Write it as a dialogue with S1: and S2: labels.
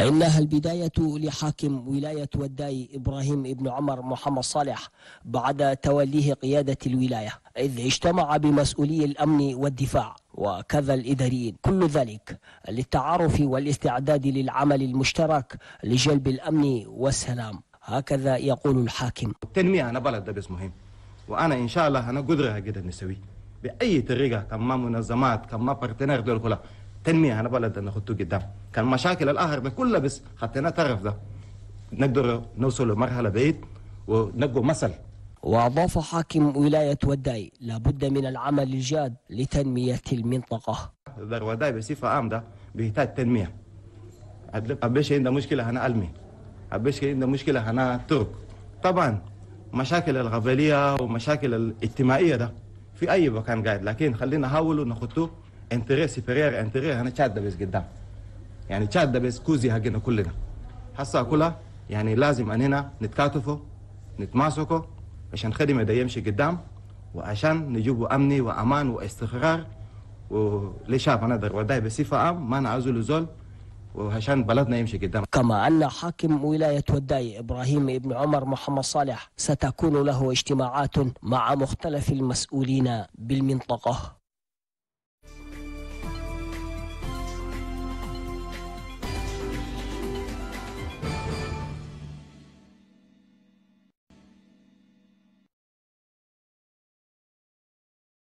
S1: إنها البداية لحاكم ولاية وداي إبراهيم ابن عمر محمد صالح بعد توليه قيادة الولاية إذ اجتمع بمسؤولي الأمن والدفاع وكذا الإداريين كل ذلك للتعارف والاستعداد للعمل المشترك لجلب الأمن والسلام هكذا يقول الحاكم التنمية
S2: أنا بلد ده بس مهم وأنا إن شاء الله أنا قدرة قدر نسويه بأي طريقة كما منظمات كما بارتنر دول كلها تنميه انا بلد انا خدته قدام كان مشاكل الأهر ده كلها بس خطينا طرف ده نقدر نوصل لمرحله بعيد ونقو
S1: مثل وأضاف حاكم ولاية وداي لابد من العمل الجاد لتنمية
S2: المنطقة دار وداي بصفة عامة بيحتاج تنمية أبيش عنده مشكلة هنا ألمي أبيش عنده مشكلة هنا ترك طبعا مشاكل الغفلية ومشاكل الاجتماعية ده في أي مكان قاعد لكن خلينا نحاول نخطوه انتري سفرير انتري انا تشاد بس قدام يعني تشاد بس كوزي حقنا كلنا هسه كلها يعني لازم اننا نتكاتفوا نتماسكوا عشان خدمة ده يمشي قدام وعشان نجيبوا امني وامان واستقرار ولشعب انا وداي بصفه عام ما نعزل زول وعشان بلدنا
S1: يمشي قدام كما أن حاكم ولاية وداي إبراهيم ابن عمر محمد صالح ستكون له اجتماعات مع مختلف المسؤولين بالمنطقة